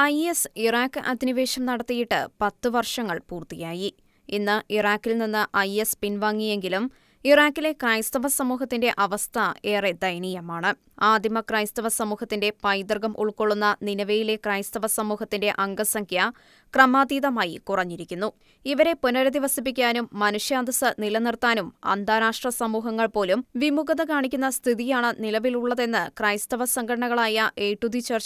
I S Iraq അധിനിവേശം നടത്തിയിട്ട് പത്ത് വർഷങ്ങൾ പൂർത്തിയായി ഇന്ന് ഇറാഖിൽ നിന്ന് ഐ എസ് പിൻവാങ്ങിയെങ്കിലും ഇറാഖിലെ ക്രൈസ്തവ സമൂഹത്തിന്റെ അവസ്ഥ ഏറെ ദയനീയമാണ് ആദിമ ക്രൈസ്തവ സമൂഹത്തിന്റെ പൈതൃകം ഉൾക്കൊള്ളുന്ന നിലവയിലെ ക്രൈസ്തവ സമൂഹത്തിന്റെ അംഗസംഖ്യ ക്രമാതീതമായി കുറഞ്ഞിരിക്കുന്നു ഇവരെ പുനരധിവസിപ്പിക്കാനും മനുഷ്യാന്തസ് നിലനിർത്താനും അന്താരാഷ്ട്ര സമൂഹങ്ങൾ പോലും വിമുഖത കാണിക്കുന്ന സ്ഥിതിയാണ് നിലവിലുള്ളതെന്ന് ക്രൈസ്തവ സംഘടനകളായ Aid to the Church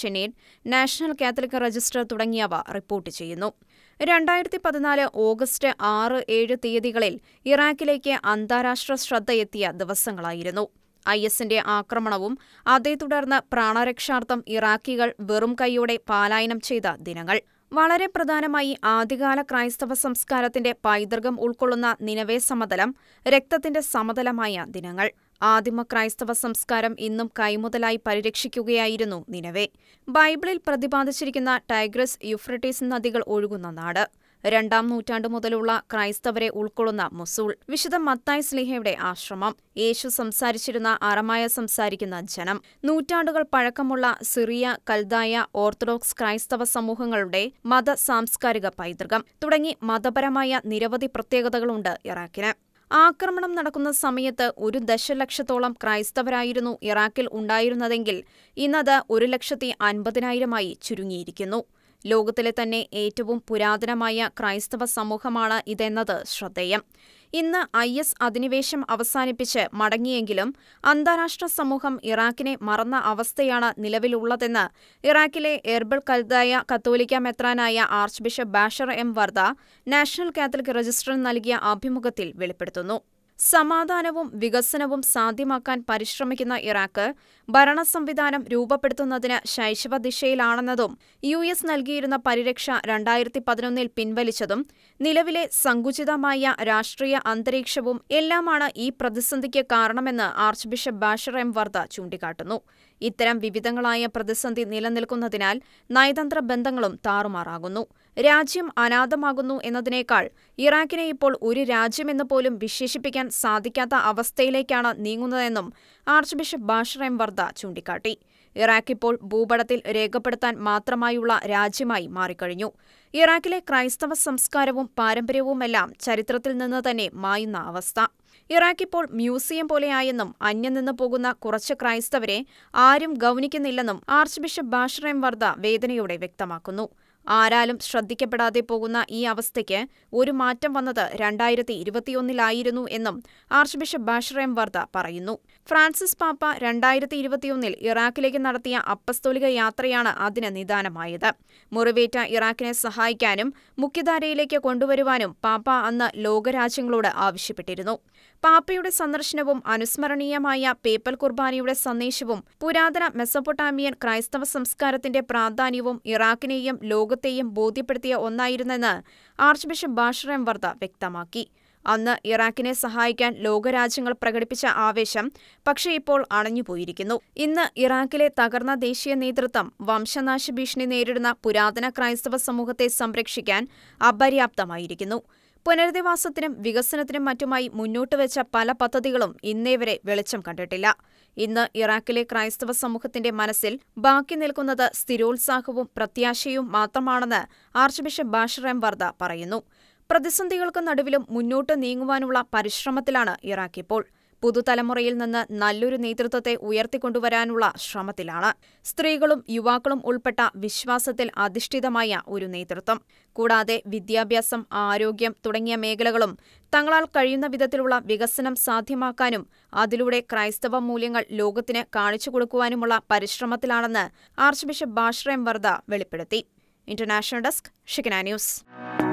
National Catholic Register തുടങ്ങിയവ റിപ്പോർട്ട് ചെയ്യുന്നു രണ്ടായിരത്തി പതിനാല് ഓഗസ്റ്റ് ആറ് ഏഴ് തീയതികളിൽ ഇറാഖിലേക്ക് അന്താരാഷ്ട്ര ശ്രദ്ധയെത്തിയ ദിവസങ്ങളായിരുന്നു ഐ എസിന്റെ ആക്രമണവും അതേ തുടർന്ന് പ്രാണരക്ഷാർത്ഥം ഇറാഖികൾ വെറും കൈയോടെ പാലായനം ചെയ്ത ദിനങ്ങൾ വളരെ പ്രധാനമായി ആദ്യകാല ക്രൈസ്തവ സംസ്കാരത്തിന്റെ പൈതൃകം ഉൾക്കൊള്ളുന്ന നിലവേ സമതലം രക്തത്തിന്റെ സമതലമായ ദിനങ്ങൾ ആദിമ ക്രൈസ്തവ സംസ്കാരം ഇന്നും കൈമുതലായി പരിരക്ഷിക്കുകയായിരുന്നു നിലവേ ബൈബിളിൽ പ്രതിപാദിച്ചിരിക്കുന്ന ടൈഗ്രസ് യുഫ്രട്ടീസ് നദികൾ ഒഴുകുന്ന നാട് രണ്ടാം നൂറ്റാണ്ടു മുതലുള്ള ക്രൈസ്തവരെ ഉൾക്കൊള്ളുന്ന മുസൂൾ വിശുദ്ധ മത്തായ് സ്ലിഹയുടെ ആശ്രമം യേശു സംസാരിച്ചിരുന്ന അറമായ സംസാരിക്കുന്ന ജനം നൂറ്റാണ്ടുകൾ പഴക്കമുള്ള സിറിയ കൽദായ ഓർത്തഡോക്സ് ക്രൈസ്തവ സമൂഹങ്ങളുടെ മത സാംസ്കാരിക പൈതൃകം തുടങ്ങി മതപരമായ നിരവധി പ്രത്യേകതകളുണ്ട് ഇറാഖിന് ആക്രമണം നടക്കുന്ന സമയത്ത് ഒരു ദശലക്ഷത്തോളം ക്രൈസ്തവരായിരുന്നു ഇറാഖിൽ ഉണ്ടായിരുന്നതെങ്കിൽ ഇന്നത് ഒരു ലക്ഷത്തി അൻപതിനായിരമായി ചുരുങ്ങിയിരിക്കുന്നു ലോകത്തിലെ തന്നെ ഏറ്റവും പുരാതനമായ ക്രൈസ്തവ സമൂഹമാണ് ഇതെന്നത് ശ്രദ്ധേയം ഇന്ന് ഐ എസ് അധിനിവേശം അവസാനിപ്പിച്ച് മടങ്ങിയെങ്കിലും അന്താരാഷ്ട്ര സമൂഹം ഇറാഖിനെ മറന്ന അവസ്ഥയാണ് നിലവിലുള്ളതെന്ന് ഇറാഖിലെ എർബിൾ കൽദായ കത്തോലിക്ക മെത്രാനായ archbishop Bashar M Warda National Catholic രജിസ്റ്ററിന് നൽകിയ അഭിമുഖത്തിൽ വെളിപ്പെടുത്തുന്നു സമാധാനവും വികസനവും സാധ്യമാക്കാൻ പരിശ്രമിക്കുന്ന ഇറാഖ് ഭരണ സംവിധാനം രൂപപ്പെടുത്തുന്നതിന് ശൈശവ ദിശയിലാണെന്നതും യു എസ് നൽകിയിരുന്ന പരിരക്ഷ രണ്ടായിരത്തി പതിനൊന്നിൽ പിൻവലിച്ചതും നിലവിലെ സങ്കുചിതമായ രാഷ്ട്രീയ അന്തരീക്ഷവും എല്ലാമാണ് ഈ പ്രതിസന്ധിക്ക് കാരണമെന്ന് archbishop Bashar M Warda ചൂണ്ടിക്കാട്ടുന്നു ഇത്തരം വിവിധങ്ങളായ പ്രതിസന്ധി നിലനിൽക്കുന്നതിനാൽ നയതന്ത്ര ബന്ധങ്ങളും താറുമാറാകുന്നു രാജ്യം അനാഥമാകുന്നു എന്നതിനേക്കാൾ ഇറാഖിനെ ഇപ്പോൾ ഒരു രാജ്യമെന്ന് പോലും വിശേഷിപ്പിക്കാൻ സാധിക്കാത്ത അവസ്ഥയിലേക്കാണ് നീങ്ങുന്നതെന്നും ആർച്ച് ബിഷപ്പ് ബാഷർ വർദ്ധ ചൂണ്ടിക്കാട്ടി ഇറാഖ് ഇപ്പോൾ ഭൂപടത്തിൽ രേഖപ്പെടുത്താൻ മാത്രമായുള്ള രാജ്യമായി മാറിക്കഴിഞ്ഞു ഇറാഖിലെ ക്രൈസ്തവ സംസ്കാരവും പാരമ്പര്യവുമെല്ലാം ചരിത്രത്തിൽ നിന്ന് തന്നെ മായുന്ന അവസ്ഥ ഇറാഖിപ്പോൾ മ്യൂസിയം പോലെയായെന്നും അന്യം നിന്ന് പോകുന്ന കുറച്ച് ക്രൈസ്തവരെ ആരും ഗൗനിക്കുന്നില്ലെന്നും ആർച്ച് ബിഷപ്പ് ബാഷറേം വർദ്ധ വേദനയോടെ വ്യക്തമാക്കുന്നു ആരാലും ശ്രദ്ധിക്കപ്പെടാതെ പോകുന്ന ഈ അവസ്ഥയ്ക്ക് ഒരു മാറ്റം വന്നത് രണ്ടായിരത്തി ഇരുപത്തിയൊന്നിലായിരുന്നു എന്നും ആർച്ച് ബിഷപ്പ് ബാഷ്രേം വർദ്ദ പറയുന്നു ഫ്രാൻസിസ് പാപ്പ രണ്ടായിരത്തി ഇരുപത്തിയൊന്നിൽ ഇറാഖിലേക്ക് നടത്തിയ അപ്പസ്തോലിക യാത്രയാണ് അതിന് നിദാനമായത് മുറിവേറ്റ ഇറാഖിനെ സഹായിക്കാനും മുഖ്യധാരയിലേക്ക് കൊണ്ടുവരുവാനും പാപ്പ അന്ന് ലോകരാജ്യങ്ങളോട് ആവശ്യപ്പെട്ടിരുന്നു പാപ്പയുടെ സന്ദർശനവും അനുസ്മരണീയമായ പേപ്പൽ കുർബാനയുടെ സന്ദേശവും പുരാതന മെസ്സപ്പൊട്ടാമിയൻ ക്രൈസ്തവ സംസ്കാരത്തിന്റെ പ്രാധാന്യവും ഇറാഖിനെയും ലോകത്തെ ലോകത്തെയും ബോധ്യപ്പെടുത്തിയ ഒന്നായിരുന്നെന്ന് archbishop Bashar M Warda വ്യക്തമാക്കി അന്ന് ഇറാഖിനെ സഹായിക്കാൻ ലോകരാജ്യങ്ങൾ പ്രകടിപ്പിച്ച ആവേശം പക്ഷേ ഇപ്പോൾ അണഞ്ഞുപോയിരിക്കുന്നു ഇന്ന് ഇറാഖിലെ തകർന്ന ദേശീയ നേതൃത്വം വംശനാശ ഭീഷണി നേരിടുന്ന പുരാതന ക്രൈസ്തവ സമൂഹത്തെ സംരക്ഷിക്കാൻ അപര്യാപ്തമായിരിക്കുന്നു പുനരധിവാസത്തിനും വികസനത്തിനും മറ്റുമായി മുന്നോട്ട് വെച്ച പല പദ്ധതികളും ഇന്നേവരെ വെളിച്ചം കണ്ടിട്ടില്ല ഇന്ന് ഇറാഖിലെ ക്രൈസ്തവ സമൂഹത്തിന്റെ മനസ്സിൽ ബാക്കി നിൽക്കുന്നത് സ്ഥിരോത്സാഹവും പ്രത്യാശയും മാത്രമാണെന്ന് archbishop Bashar M Warda പറയുന്നു പ്രതിസന്ധികൾക്ക് നടുവിലും മുന്നോട്ട് നീങ്ങുവാനുള്ള പരിശ്രമത്തിലാണ് ഇറാഖ് ഇപ്പോൾ പുതുതലമുറയിൽ നിന്ന് നല്ലൊരു നേതൃത്വത്തെ ഉയർത്തിക്കൊണ്ടുവരാനുള്ള ശ്രമത്തിലാണ് സ്ത്രീകളും യുവാക്കളും ഉൾപ്പെട്ട വിശ്വാസത്തിൽ അധിഷ്ഠിതമായ ഒരു നേതൃത്വം കൂടാതെ വിദ്യാഭ്യാസം ആരോഗ്യം തുടങ്ങിയ മേഖലകളും തങ്ങളാൽ കഴിയുന്ന വിധത്തിലുള്ള വികസനം സാധ്യമാക്കാനും അതിലൂടെ ക്രൈസ്തവ മൂല്യങ്ങൾ ലോകത്തിന് കാണിച്ചു കൊടുക്കുവാനുമുള്ള പരിശ്രമത്തിലാണെന്ന് ആർച്ച് ബിഷപ്പ് ബാഷ്റേം വർദ്ധ വെളിപ്പെടുത്തി ഇന്റർനാഷണൽ ഡെസ്ക് ഷിക്കന ന്യൂസ്